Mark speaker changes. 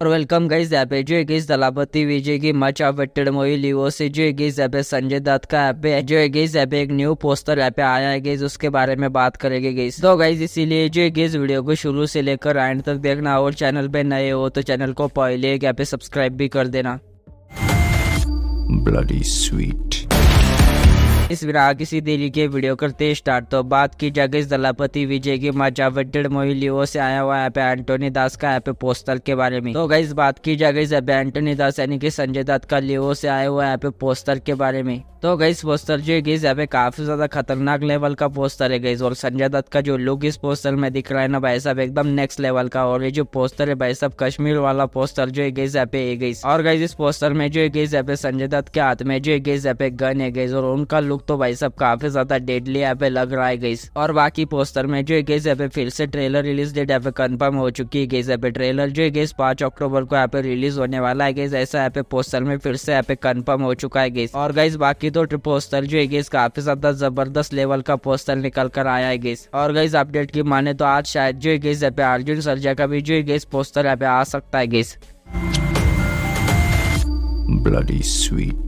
Speaker 1: और welcome guys यहाँ पे जो है गाइज दलापति विजय की मच अफेक्टेड मूवी लिवो से जो है गाइज यहाँ पे संजय दत्त का यहाँ पे जो है गाइज यहाँ एक न्यू पोस्टर यहाँ पे आया है गाइज उसके बारे में बात करेंगे गाइज तो गाइज इसीलिए जो है गाइज वीडियो को शुरू से लेकर एंड तक देखना और चैनल पे नए हो तो चैनल को पहले यहाँ पे सब्सक्राइब भी कर देना
Speaker 2: ब्लडी स्वीट
Speaker 1: इस बिना किसी देरी के वीडियो करते स्टार्ट तो बात की जाएगी इस दलापति विजय की मजावटेड मोहिलियो से आया हुआ यहाँ पे एंटोनी दास का यहाँ पे पोस्टर के बारे में तो गई बात की जाएगी इस एंटोनी दास यानी कि संजय दत्त का लियो से आया हुआ यहाँ पे पोस्टर के बारे में तो गई इस पोस्टर जो है यहाँ पे काफी ज्यादा खतरनाक लेवल का पोस्टर है गई और संजय दत्त का जो लुक इस पोस्टर में दिख रहा है ना भाई साहब एकदम नेक्स्ट लेवल का और ये जो पोस्टर है भाई साहब कश्मीर वाला पोस्टर जो है गईस यहाँ पे गई और गई इस पोस्टर में जो है गईस यहाँ पे संजय दत्त के हाथ में जो है गईस यहाँ पे गन है गईस और उनका लुक लुक तो भाई सब काफी ज्यादा डेडली यहाँ पे लग रहा है गईस और बाकी पोस्टर में जो गईस यहाँ पे फिर से ट्रेलर रिलीज डेट यहाँ पे कन्फर्म हो चुकी है गईस यहाँ पे ट्रेलर जो गईस पांच अक्टूबर को यहाँ पे रिलीज होने वाला है गईस ऐसा यहाँ पे पोस्टर में फिर से यहाँ पे कन्फर्म हो चुका है गईस और गईस बाकी तो पोस्टर जो है गईस काफी ज्यादा जबरदस्त लेवल का पोस्टर निकल कर आया है गईस और गईस अपडेट की माने तो आज शायद जो गईस यहाँ पे अर्जुन सरजा का भी जो गईस पोस्टर यहाँ पे आ सकता है
Speaker 2: गईस Bloody sweet.